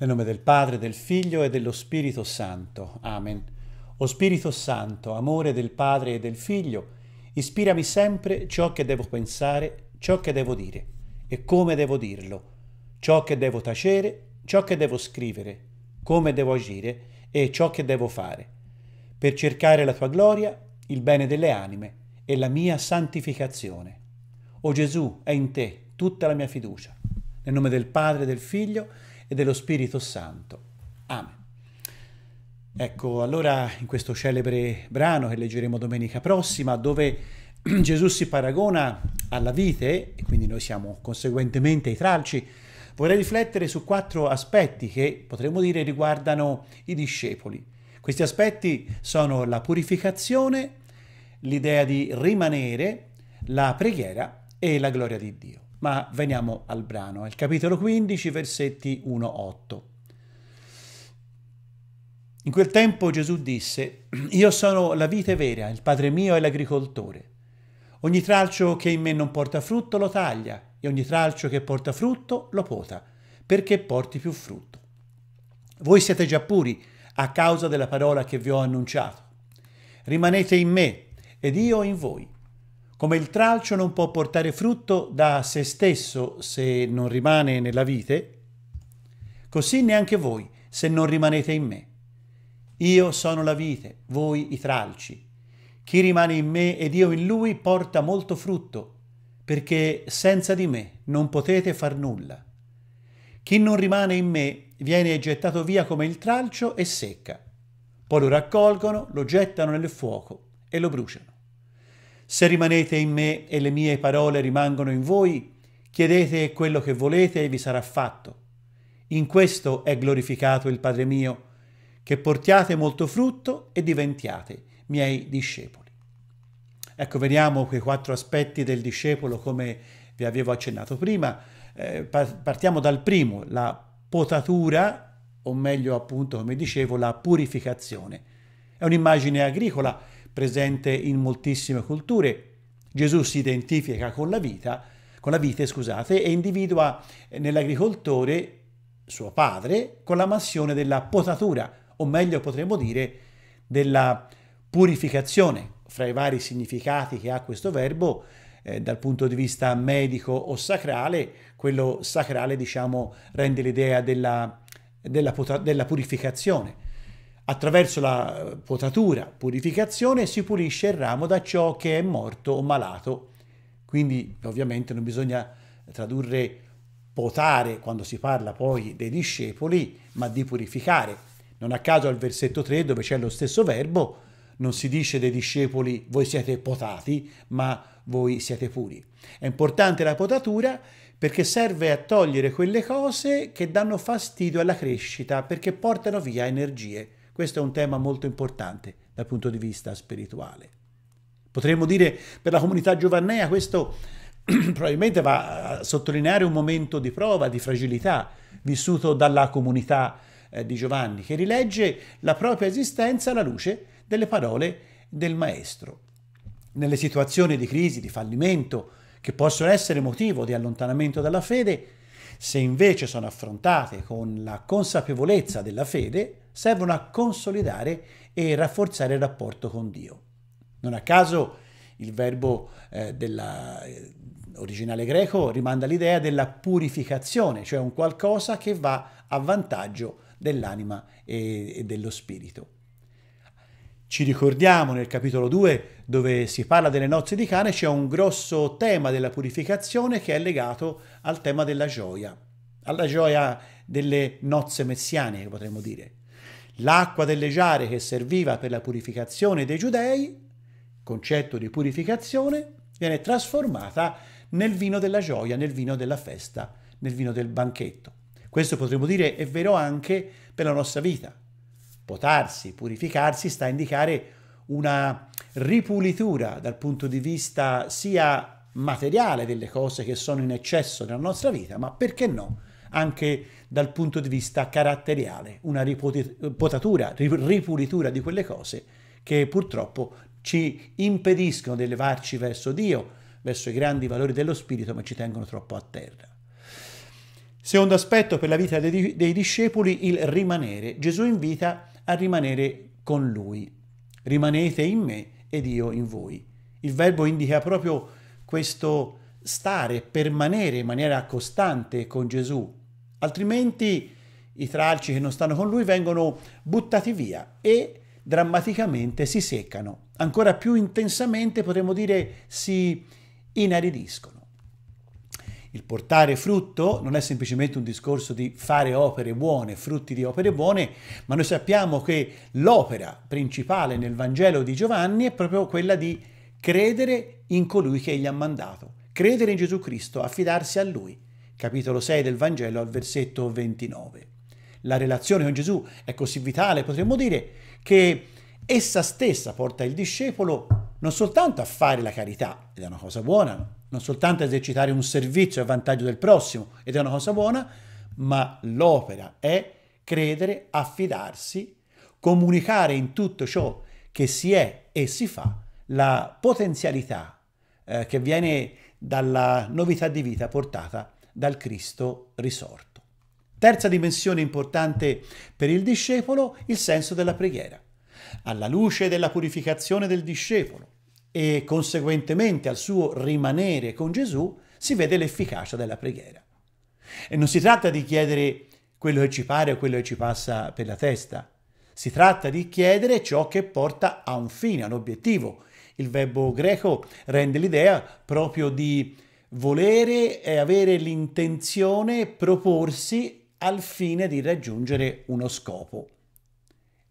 Nel nome del Padre, del Figlio e dello Spirito Santo. Amen. O Spirito Santo, amore del Padre e del Figlio, ispirami sempre ciò che devo pensare, ciò che devo dire e come devo dirlo, ciò che devo tacere, ciò che devo scrivere, come devo agire e ciò che devo fare, per cercare la tua gloria, il bene delle anime e la mia santificazione. O Gesù, è in te tutta la mia fiducia. Nel nome del Padre, e del Figlio e dello Spirito Santo. Amen. Ecco, allora in questo celebre brano che leggeremo domenica prossima, dove Gesù si paragona alla vite, e quindi noi siamo conseguentemente ai tralci, vorrei riflettere su quattro aspetti che potremmo dire riguardano i discepoli. Questi aspetti sono la purificazione, l'idea di rimanere, la preghiera e la gloria di Dio. Ma veniamo al brano, al capitolo 15, versetti 1-8. In quel tempo Gesù disse, io sono la vite vera, il Padre mio è l'agricoltore. Ogni tralcio che in me non porta frutto lo taglia e ogni tralcio che porta frutto lo pota, perché porti più frutto. Voi siete già puri a causa della parola che vi ho annunciato. Rimanete in me ed io in voi come il tralcio non può portare frutto da se stesso se non rimane nella vite, così neanche voi se non rimanete in me. Io sono la vite, voi i tralci. Chi rimane in me ed io in lui porta molto frutto, perché senza di me non potete far nulla. Chi non rimane in me viene gettato via come il tralcio e secca. Poi lo raccolgono, lo gettano nel fuoco e lo bruciano. Se rimanete in me e le mie parole rimangono in voi, chiedete quello che volete e vi sarà fatto. In questo è glorificato il Padre mio, che portiate molto frutto e diventiate miei discepoli. Ecco, vediamo quei quattro aspetti del discepolo come vi avevo accennato prima. Eh, partiamo dal primo, la potatura, o meglio appunto come dicevo, la purificazione. È un'immagine agricola presente in moltissime culture. Gesù si identifica con la vita, con la vite, scusate, e individua nell'agricoltore suo padre con la mansione della potatura, o meglio potremmo dire della purificazione. Fra i vari significati che ha questo verbo, eh, dal punto di vista medico o sacrale, quello sacrale diciamo rende l'idea della, della, della purificazione Attraverso la potatura, purificazione, si pulisce il ramo da ciò che è morto o malato. Quindi ovviamente non bisogna tradurre potare quando si parla poi dei discepoli, ma di purificare. Non a caso al versetto 3 dove c'è lo stesso verbo, non si dice dei discepoli voi siete potati, ma voi siete puri. È importante la potatura perché serve a togliere quelle cose che danno fastidio alla crescita, perché portano via energie. Questo è un tema molto importante dal punto di vista spirituale. Potremmo dire per la comunità giovannea questo probabilmente va a sottolineare un momento di prova, di fragilità, vissuto dalla comunità eh, di Giovanni, che rilegge la propria esistenza alla luce delle parole del Maestro. Nelle situazioni di crisi, di fallimento, che possono essere motivo di allontanamento dalla fede, se invece sono affrontate con la consapevolezza della fede, servono a consolidare e rafforzare il rapporto con Dio. Non a caso il verbo eh, della, eh, originale greco rimanda all'idea della purificazione, cioè un qualcosa che va a vantaggio dell'anima e, e dello spirito. Ci ricordiamo nel capitolo 2 dove si parla delle nozze di cane c'è un grosso tema della purificazione che è legato al tema della gioia, alla gioia delle nozze messianiche potremmo dire. L'acqua delle giare che serviva per la purificazione dei giudei, concetto di purificazione, viene trasformata nel vino della gioia, nel vino della festa, nel vino del banchetto. Questo potremmo dire è vero anche per la nostra vita potarsi, purificarsi, sta a indicare una ripulitura dal punto di vista sia materiale delle cose che sono in eccesso nella nostra vita, ma perché no? anche dal punto di vista caratteriale, una ripotatura, ripulitura di quelle cose che purtroppo ci impediscono di elevarci verso Dio, verso i grandi valori dello spirito, ma ci tengono troppo a terra. Secondo aspetto per la vita dei, discepoli, il rimanere. Gesù invita a rimanere con lui. Rimanete in me ed io in voi. Il verbo indica proprio questo stare, permanere in maniera costante con Gesù, altrimenti i tralci che non stanno con lui vengono buttati via e drammaticamente si seccano. Ancora più intensamente potremmo dire si inaridiscono. Il portare frutto non è semplicemente un discorso di fare opere buone, frutti di opere buone, ma noi sappiamo che l'opera principale nel Vangelo di Giovanni è proprio quella di credere in colui che egli ha mandato, credere in Gesù Cristo, affidarsi a lui. Capitolo 6 del Vangelo al versetto 29. La relazione con Gesù è così vitale, potremmo dire, che essa stessa porta il discepolo non soltanto a fare la carità, ed è una cosa buona, non soltanto a esercitare un servizio a vantaggio del prossimo, ed è una cosa buona, ma l'opera è credere, affidarsi, comunicare in tutto ciò che si è e si fa la potenzialità eh, che viene dalla novità di vita portata dal Cristo risorto. Terza dimensione importante per il discepolo, il senso della preghiera alla luce della purificazione del discepolo e conseguentemente al suo rimanere con Gesù, si vede l'efficacia della preghiera. E non si tratta di chiedere quello che ci pare o quello che ci passa per la testa, si tratta di chiedere ciò che porta a un fine, a un obiettivo. Il verbo greco rende l'idea proprio di volere e avere l'intenzione, proporsi al fine di raggiungere uno scopo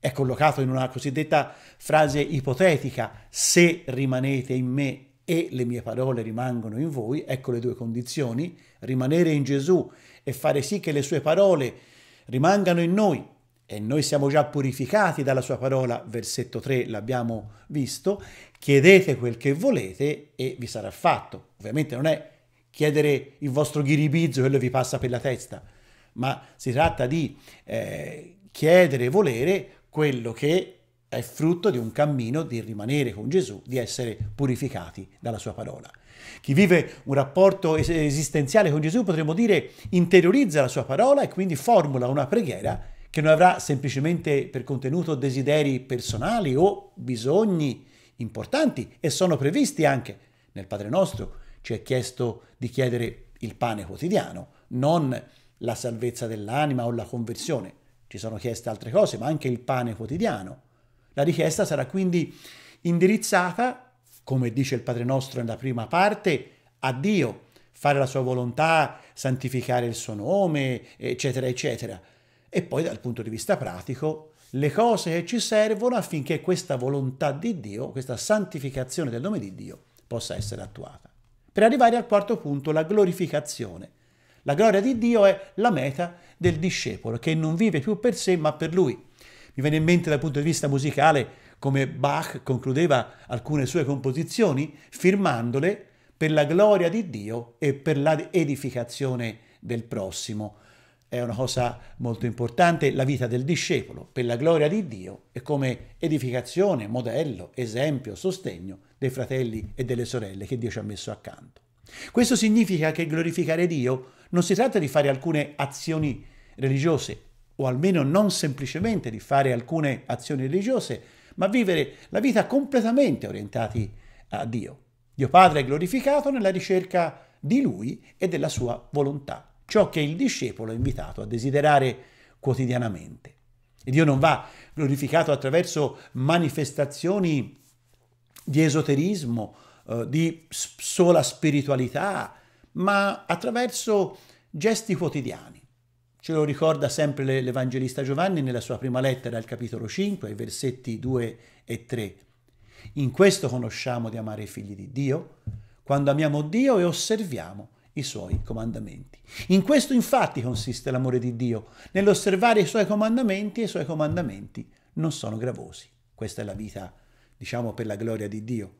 è collocato in una cosiddetta frase ipotetica, se rimanete in me e le mie parole rimangono in voi, ecco le due condizioni, rimanere in Gesù e fare sì che le sue parole rimangano in noi e noi siamo già purificati dalla sua parola, versetto 3 l'abbiamo visto, chiedete quel che volete e vi sarà fatto. Ovviamente non è chiedere il vostro ghiribizzo, quello vi passa per la testa, ma si tratta di eh, chiedere e volere quello che è frutto di un cammino di rimanere con Gesù, di essere purificati dalla sua parola. Chi vive un rapporto esistenziale con Gesù, potremmo dire, interiorizza la sua parola e quindi formula una preghiera che non avrà semplicemente per contenuto desideri personali o bisogni importanti e sono previsti anche nel Padre nostro. Ci è chiesto di chiedere il pane quotidiano, non la salvezza dell'anima o la conversione. Ci sono chieste altre cose, ma anche il pane quotidiano. La richiesta sarà quindi indirizzata, come dice il Padre nostro nella prima parte, a Dio, fare la sua volontà, santificare il suo nome, eccetera, eccetera. E poi dal punto di vista pratico, le cose che ci servono affinché questa volontà di Dio, questa santificazione del nome di Dio, possa essere attuata. Per arrivare al quarto punto, la glorificazione. La gloria di Dio è la meta del discepolo, che non vive più per sé ma per lui. Mi viene in mente dal punto di vista musicale come Bach concludeva alcune sue composizioni firmandole per la gloria di Dio e per l'edificazione del prossimo. È una cosa molto importante la vita del discepolo, per la gloria di Dio e come edificazione, modello, esempio, sostegno dei fratelli e delle sorelle che Dio ci ha messo accanto. Questo significa che glorificare Dio non si tratta di fare alcune azioni religiose, o almeno non semplicemente di fare alcune azioni religiose, ma vivere la vita completamente orientati a Dio. Dio Padre è glorificato nella ricerca di Lui e della sua volontà, ciò che il discepolo è invitato a desiderare quotidianamente. E Dio non va glorificato attraverso manifestazioni di esoterismo, eh, di sola spiritualità, ma attraverso gesti quotidiani. Ce lo ricorda sempre l'Evangelista Giovanni nella sua prima lettera al capitolo 5, ai versetti 2 e 3. In questo conosciamo di amare i figli di Dio, quando amiamo Dio e osserviamo i suoi comandamenti. In questo infatti consiste l'amore di Dio, nell'osservare i suoi comandamenti e i suoi comandamenti non sono gravosi. Questa è la vita, diciamo, per la gloria di Dio.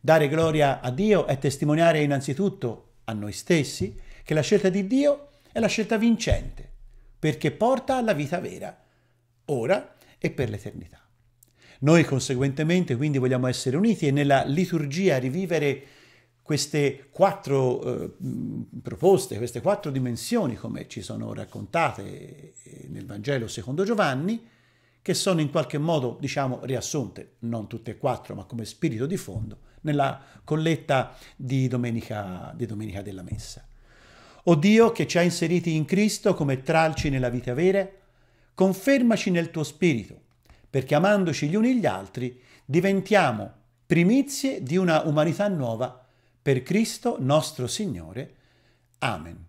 Dare gloria a Dio è testimoniare innanzitutto a noi stessi che la scelta di Dio è la scelta vincente, perché porta alla vita vera, ora e per l'eternità. Noi conseguentemente quindi vogliamo essere uniti e nella liturgia rivivere queste quattro eh, proposte, queste quattro dimensioni come ci sono raccontate nel Vangelo secondo Giovanni, che sono in qualche modo, diciamo, riassunte, non tutte e quattro, ma come spirito di fondo, nella colletta di domenica, di domenica della Messa. O Dio che ci ha inseriti in Cristo come tralci nella vita vera, confermaci nel tuo spirito, perché amandoci gli uni gli altri diventiamo primizie di una umanità nuova per Cristo nostro Signore. Amen.